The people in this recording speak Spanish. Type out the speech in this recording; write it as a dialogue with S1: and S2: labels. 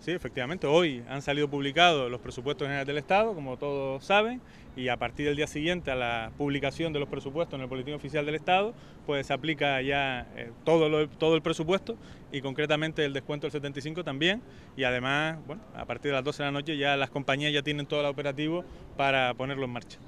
S1: Sí, efectivamente, hoy han salido publicados los presupuestos generales del Estado, como todos saben, y a partir del día siguiente a la publicación de los presupuestos en el Boletín Oficial del Estado, pues se aplica ya eh, todo, todo el presupuesto y concretamente el descuento del 75 también, y además, bueno, a partir de las 12 de la noche ya las compañías ya tienen todo el operativo para ponerlo en marcha.